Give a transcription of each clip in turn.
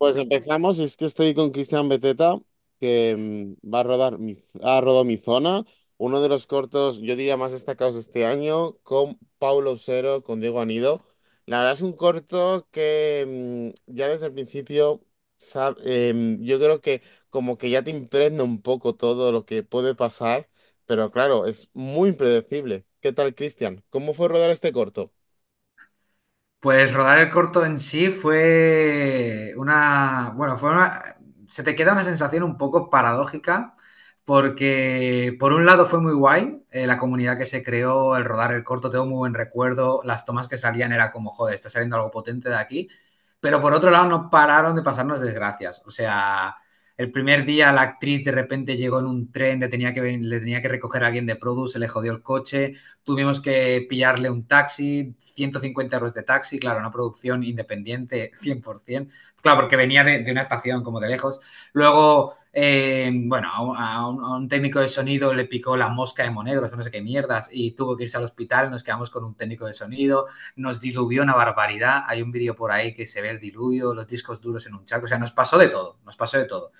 Pues empezamos, es que estoy con Cristian Beteta, que mm, va a rodar mi, ha rodado Mi Zona, uno de los cortos, yo diría, más destacados de este año, con Paulo Osero con Diego Anido. La verdad es un corto que mm, ya desde el principio, em, yo creo que como que ya te impregna un poco todo lo que puede pasar, pero claro, es muy impredecible. ¿Qué tal, Cristian? ¿Cómo fue rodar este corto? Pues rodar el corto en sí fue una, bueno, fue una, se te queda una sensación un poco paradójica porque por un lado fue muy guay eh, la comunidad que se creó, el rodar el corto, tengo muy buen recuerdo, las tomas que salían era como, joder, está saliendo algo potente de aquí, pero por otro lado no pararon de pasarnos desgracias, o sea, el primer día la actriz de repente llegó en un tren, le tenía que, le tenía que recoger a alguien de Produce, se le jodió el coche, tuvimos que pillarle un taxi, 150 euros de taxi, claro, una producción independiente 100%, claro, porque venía de, de una estación como de lejos. Luego eh, bueno, a un, técnico de sonido le picó la mosca de Monegro no sé qué mierdas, y tuvo que irse al hospital, nos quedamos con un técnico de sonido, nos diluvió una barbaridad, hay un vídeo por ahí que se ve el diluvio, los discos duros en un chaco, o sea, nos pasó de todo, nos pasó de todo.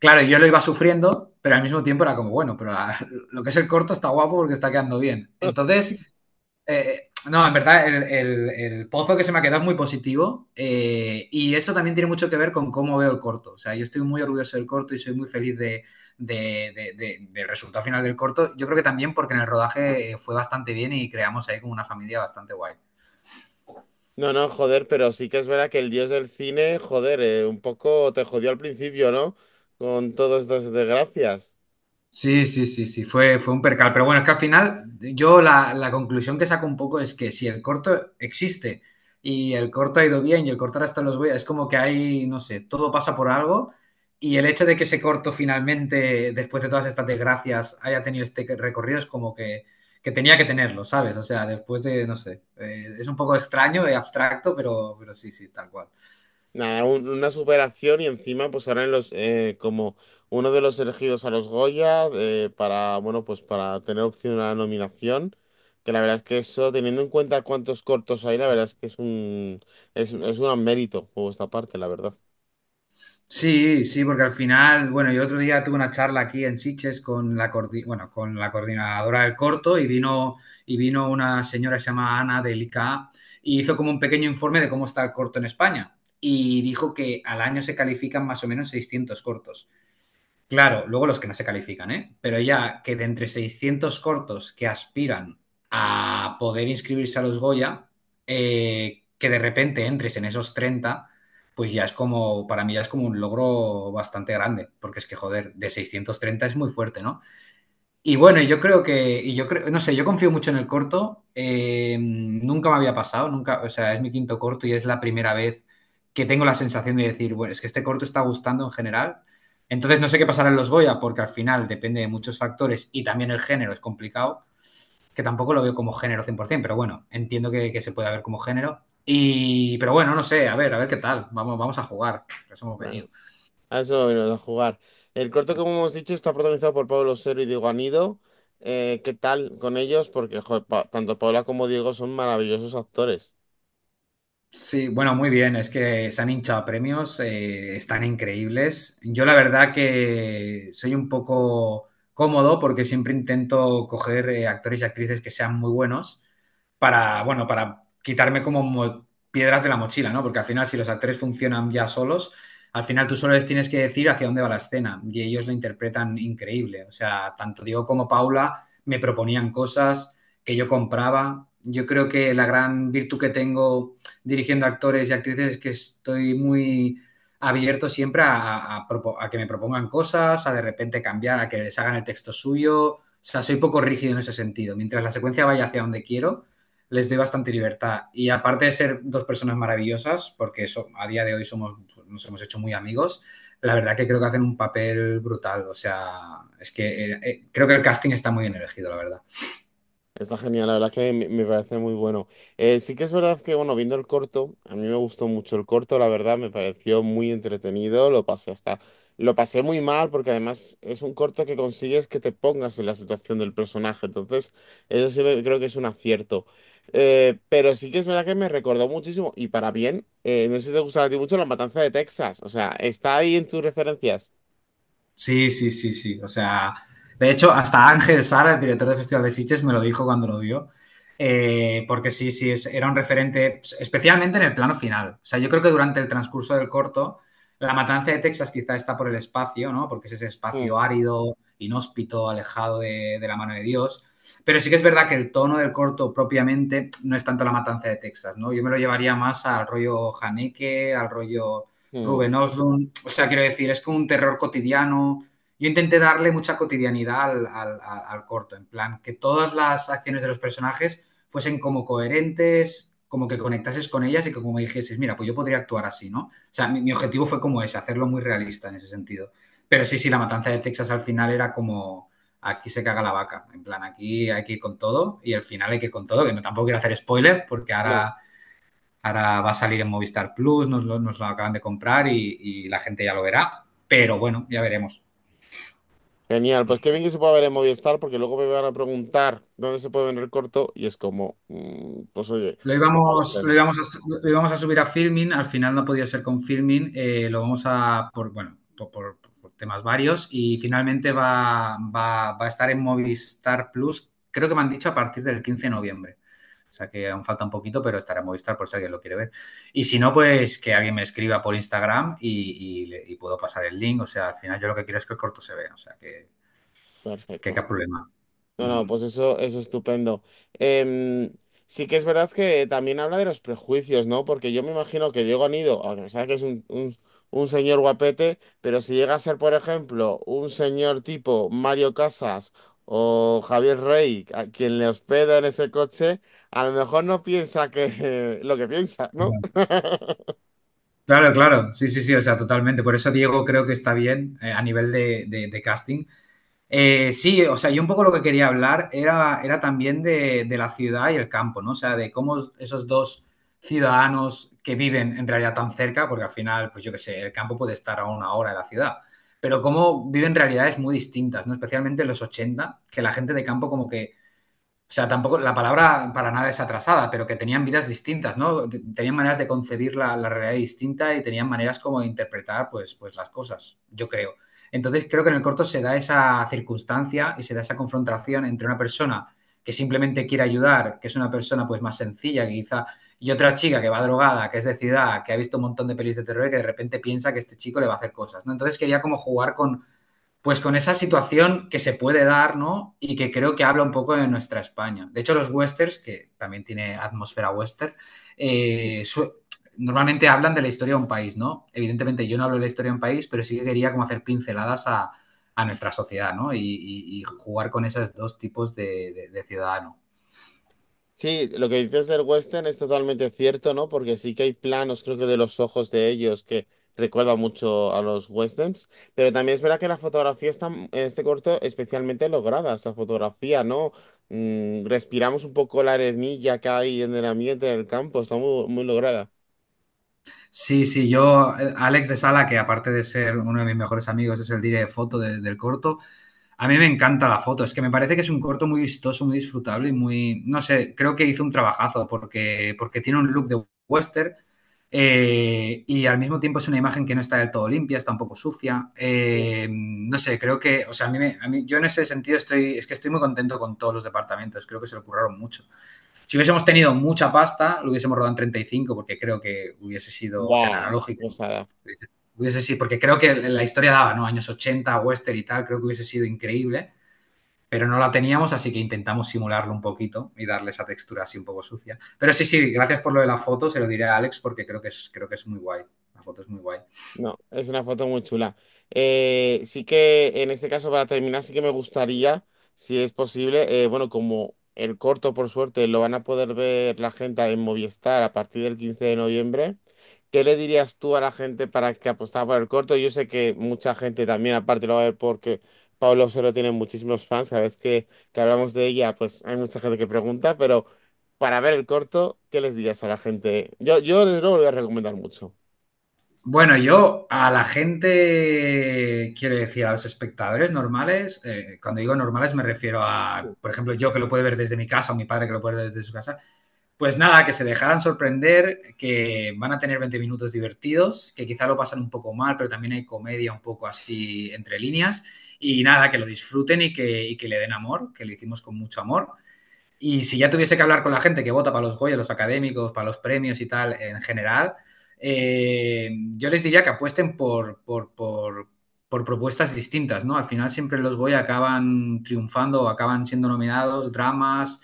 Claro, yo lo iba sufriendo, pero al mismo tiempo era como, bueno, pero lo que es el corto está guapo porque está quedando bien. Entonces, eh, no, en verdad, el, pozo que se me ha quedado es muy positivo eh, y eso también tiene mucho que ver con cómo veo el corto. O sea, yo estoy muy orgulloso del corto y soy muy feliz de, del resultado final del corto. Yo creo que también porque en el rodaje eh, fue bastante bien y creamos ahí como una familia bastante guay. No, no, joder, pero sí que es verdad que el dios del cine, joder, eh, un poco te jodió al principio, ¿no? Con todas estas desgracias. Sí, sí, sí, sí, fue, fue un percal. Pero bueno, es que al final yo la, la, conclusión que saco un poco es que si el corto existe y el corto ha ido bien y el cortar hasta los voy, es como que hay, no sé, todo pasa por algo y el hecho de que ese corto finalmente, después de todas estas desgracias, haya tenido este recorrido es como que, que tenía que tenerlo, ¿sabes? O sea, después de, no sé, eh, es un poco extraño y abstracto, pero, pero sí, sí, tal cual una superación y encima pues ahora en los eh, como uno de los elegidos a los Goya eh, para bueno pues para tener opción a la nominación que la verdad es que eso teniendo en cuenta cuántos cortos hay la verdad es que es un es, es un mérito por esta parte la verdad Sí, sí, porque al final, bueno, yo otro día tuve una charla aquí en Siches con la, con la coordinadora del corto y vino, y vino una señora que se llama Ana del y hizo como un pequeño informe de cómo está el corto en España y dijo que al año se califican más o menos 600 cortos. Claro, luego los que no se califican, ¿eh? Pero ya que de entre 600 cortos que aspiran a poder inscribirse a los Goya, eh, que de repente entres en esos 30, pues ya es como, para mí ya es como un logro bastante grande, porque es que, joder, de 630 es muy fuerte, ¿no? Y bueno, yo creo que, yo creo, no sé, yo confío mucho en el corto, eh, nunca me había pasado, nunca, o sea, es mi quinto corto y es la primera vez que tengo la sensación de decir, bueno, es que este corto está gustando en general. Entonces no sé qué pasará en los Goya, porque al final depende de muchos factores y también el género es complicado, que tampoco lo veo como género 100%, pero bueno, entiendo que, que se puede ver como género. Y, pero bueno, no sé, a ver, a ver qué tal. Vamos, vamos a jugar, que eso hemos venido. A eso a jugar. El corto, como hemos dicho, está protagonizado por Pablo Cero y Diego Anido. Eh, ¿Qué tal con ellos? Porque tanto Paula como Diego son maravillosos actores. Sí, bueno, muy bien, es que se han hinchado premios, eh, están increíbles. Yo la verdad que soy un poco cómodo porque siempre intento coger eh, actores y actrices que sean muy buenos para, bueno, para quitarme como piedras de la mochila, ¿no? Porque al final si los actores funcionan ya solos, al final tú solo les tienes que decir hacia dónde va la escena y ellos la interpretan increíble. O sea, tanto Diego como Paula me proponían cosas que yo compraba. Yo creo que la gran virtud que tengo dirigiendo actores y actrices que estoy muy abierto siempre a, que me propongan cosas, a de repente cambiar, a que les hagan el texto suyo. O sea, soy poco rígido en ese sentido. Mientras la secuencia vaya hacia donde quiero, les doy bastante libertad. Y aparte de ser dos personas maravillosas, porque eso, a día de hoy somos, nos hemos hecho muy amigos, la verdad que creo que hacen un papel brutal. O sea, es que eh, eh, creo que el casting está muy bien elegido, la verdad. Está genial, la verdad que me parece muy bueno. Eh, sí que es verdad que, bueno, viendo el corto, a mí me gustó mucho el corto, la verdad, me pareció muy entretenido, lo pasé hasta, lo pasé muy mal porque además es un corto que consigues que te pongas en la situación del personaje, entonces eso sí creo que es un acierto. Eh, pero sí que es verdad que me recordó muchísimo, y para bien, eh, no sé si te gustará a ti mucho La Matanza de Texas, o sea, está ahí en tus referencias. Sí, sí, sí, sí. O sea. De hecho, hasta Ángel Sara, el director del Festival de Sitges, me lo dijo cuando lo vio. Eh, porque sí, sí, era un referente, pues, especialmente en el plano final. O sea, yo creo que durante el transcurso del corto, la matanza de Texas quizá está por el espacio, ¿no? Porque es ese espacio mm. árido, inhóspito, alejado de, la mano de Dios. Pero sí que es verdad que el tono del corto propiamente no es tanto la matanza de Texas, ¿no? Yo me lo llevaría más al rollo Haneke, al rollo sí. Mm. Ruben O sea, quiero decir, es como un terror cotidiano, yo intenté darle mucha cotidianidad al, corto, en plan, que todas las acciones de los personajes fuesen como coherentes, como que conectases con ellas y que como dijeses, mira, pues yo podría actuar así, ¿no? O sea, mi, objetivo fue como ese, hacerlo muy realista en ese sentido. Pero sí, sí, la matanza de Texas al final era como, aquí se caga la vaca, en plan, aquí hay que ir con todo y al final hay que ir con todo, que no tampoco quiero hacer spoiler porque ahora... Ahora va a salir en Movistar Plus, nos lo, acaban de comprar y la gente ya lo verá, pero bueno, ya veremos. Genial, pues qué bien que se pueda ver en Movistar, porque luego me van a preguntar dónde se puede ver el corto y es como, mm, pues oye. Lo íbamos, pues, lo íbamos, a, íbamos a subir a Filmin, al final no podía ser con Filmin, eh, lo vamos a, por, bueno, por, temas varios y finalmente va, va, va a estar en Movistar Plus, creo que me han dicho a partir del 15 de noviembre. O sea que aún falta un poquito, pero estará en Movistar por si alguien lo quiere ver. Y si no, pues que alguien me escriba por Instagram y, puedo pasar el link. O sea, al final yo lo que quiero es que el corto se vea. O sea que. Que qué problema. No, mm. pues eso, es estupendo. Em, sí que es verdad que también habla de los prejuicios, ¿no? Porque yo me imagino que Diego Anido, aunque que es un señor guapete, pero si llega a ser, por ejemplo, un señor tipo Mario Casas o Javier Rey, a quien le hospeda en ese coche, a lo mejor no piensa que lo que piensa, ¿no? Claro, claro, sí, sí, sí, o sea, totalmente. Por eso Diego creo que está bien eh, a nivel de, de, casting. Eh, sí, o sea, yo un poco lo que quería hablar era, era también de, de, la ciudad y el campo, ¿no? O sea, de cómo esos dos ciudadanos que viven en realidad tan cerca, porque al final, pues yo qué sé, el campo puede estar a una hora de la ciudad pero cómo viven realidades muy distintas, ¿no? Especialmente en los 80, que la gente de campo como que, o sea, tampoco la palabra para nada es atrasada, pero que tenían vidas distintas, ¿no? Tenían maneras de concebir la, realidad distinta y tenían maneras como de interpretar, pues, pues las cosas, yo creo. Entonces creo que en el corto se da esa circunstancia y se da esa confrontación entre una persona que simplemente quiere ayudar, que es una persona pues más sencilla, quizá, y otra chica que va drogada, que es de ciudad, que ha visto un montón de pelis de terror y que de repente piensa que este chico le va a hacer cosas, ¿no? Entonces quería como jugar con, pues con esa situación que se puede dar, ¿no? Y que creo que habla un poco de nuestra España. De hecho, los westerns, que también tiene atmósfera western, eh, normalmente hablan de la historia de un país, ¿no? Evidentemente yo no hablo de la historia de un país, pero sí que quería como hacer pinceladas a, a nuestra sociedad, ¿no? Y, jugar con esos dos tipos de, ciudadano. Sí, lo que dices del western es totalmente cierto, ¿no? Porque sí que hay planos, creo que de los ojos de ellos que recuerda mucho a los westerns, pero también es verdad que la fotografía está en este corto especialmente lograda, esa fotografía, ¿no? Mm, respiramos un poco la arenilla que hay en el ambiente del campo, está muy, muy lograda. Sí, sí, yo, eh, Alex de Sala, que aparte de ser uno de mis mejores amigos, es el director de foto del corto. A mí me encanta la foto, es que me parece que es un corto muy vistoso, muy disfrutable y muy, no sé, creo que hizo un trabajazo porque, porque tiene un look de western eh, y al mismo tiempo es una imagen que no está del todo limpia, está un poco sucia. Eh, no sé, creo que, o sea, a mí, me, a mí, yo en ese sentido estoy, es que estoy muy contento con todos los departamentos, creo que se lo curraron mucho. Si hubiésemos tenido mucha pasta, lo hubiésemos rodado en 35, porque creo que hubiese sido analógico. Hubiese, sido, porque creo que la historia daba, ¿no? Años 80, western y tal, creo que hubiese sido increíble, pero no la teníamos, así que intentamos simularlo un poquito y darle esa textura así un poco sucia. Pero sí, sí, gracias por lo de la foto, se lo diré a Alex porque creo que es, creo que es muy guay. La foto es muy guay. No, es una foto muy chula. Eh, sí que en este caso, para terminar, sí que me gustaría, si es posible, eh, bueno, como el corto, por suerte, lo van a poder ver la gente en Movistar a partir del 15 de noviembre. ¿Qué le dirías tú a la gente para que apostara por el corto? Yo sé que mucha gente también, aparte, lo va a ver porque Pablo Solo tiene muchísimos fans. Cada vez que, hablamos de ella, pues hay mucha gente que pregunta, pero para ver el corto, ¿qué les dirías a la gente? Yo, yo lo voy a recomendar mucho. Bueno, yo a la gente, quiero decir, a los espectadores normales, eh, cuando digo normales me refiero a, por ejemplo, yo que lo puede ver desde mi casa o mi padre que lo puede ver desde su casa, pues nada, que se dejaran sorprender, que van a tener 20 minutos divertidos, que quizá lo pasan un poco mal, pero también hay comedia un poco así entre líneas, y nada, que lo disfruten y que, y que le den amor, que lo hicimos con mucho amor. Y si ya tuviese que hablar con la gente que vota para los Goya, los académicos, para los premios y tal en general, eh, yo les diría que apuesten por, por, propuestas distintas, ¿no? Al final siempre los Goya acaban triunfando, acaban siendo nominados, dramas,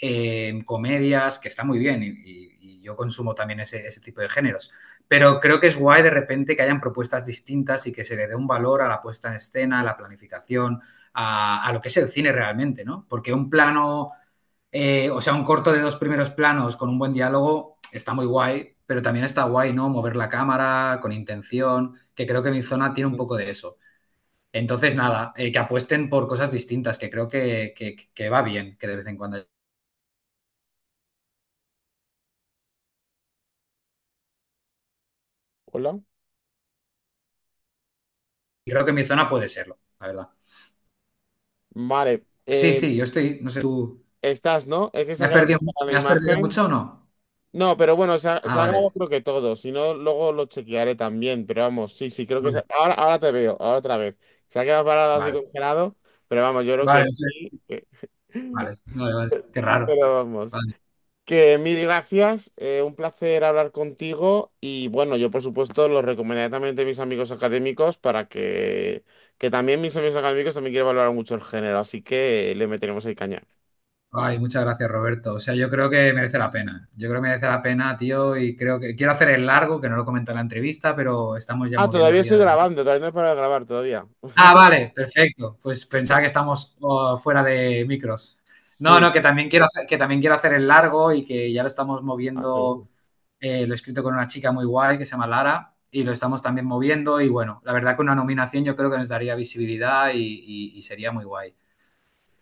eh, comedias, que está muy bien y, yo consumo también ese, tipo de géneros. Pero creo que es guay de repente que hayan propuestas distintas y que se le dé un valor a la puesta en escena, a la planificación, a, lo que es el cine realmente, ¿no? Porque un plano, eh, o sea, un corto de dos primeros planos con un buen diálogo está muy guay, pero también está guay, ¿no? Mover la cámara con intención, que creo que mi zona tiene un poco de eso. Entonces, nada, eh, que apuesten por cosas distintas, que creo que, va bien, que de vez en cuando Hola. Creo que mi zona puede serlo, la verdad. Vale. sí, eh, sí, yo estoy, no sé tú. Estás, ¿no? Es has perdido mucho o no? No, pero bueno, se ha, ah, creo que todo, si no, luego lo chequearé también, pero vamos, sí, sí, creo que mm. ahora, ahora te veo, ahora otra vez. Se ha quedado parado así congelado, pero vamos, yo creo que sí, Vale, Qué raro. pero vamos. Que mil gracias, eh, un placer hablar contigo y bueno, yo por supuesto lo recomendaré también a mis amigos académicos para que, que también mis amigos académicos también quieren valorar mucho el género, así que le meteremos ahí caña. Ay, muchas gracias, Roberto. O sea, yo creo que merece la pena. Yo creo que merece la pena, tío, y creo que quiero hacer el largo, que no lo comento en la entrevista, pero estamos ya. Ah, todavía estoy grabando, todavía no he parado grabar, todavía. Ah, vale, perfecto. Pues pensaba que estamos oh, fuera de micros. No, no, que también quiero hacer, que también quiero hacer el largo y que ya lo estamos ah, moviendo. Eh, lo he escrito con una chica muy guay que se llama Lara y lo estamos también moviendo. Y bueno, la verdad que una nominación yo creo que nos daría visibilidad y sería muy guay.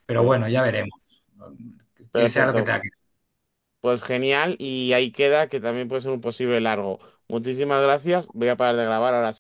Pero bueno, ya veremos. Pues genial, y ahí queda que también puede ser un posible largo. Muchísimas gracias. Voy a parar de grabar ahora.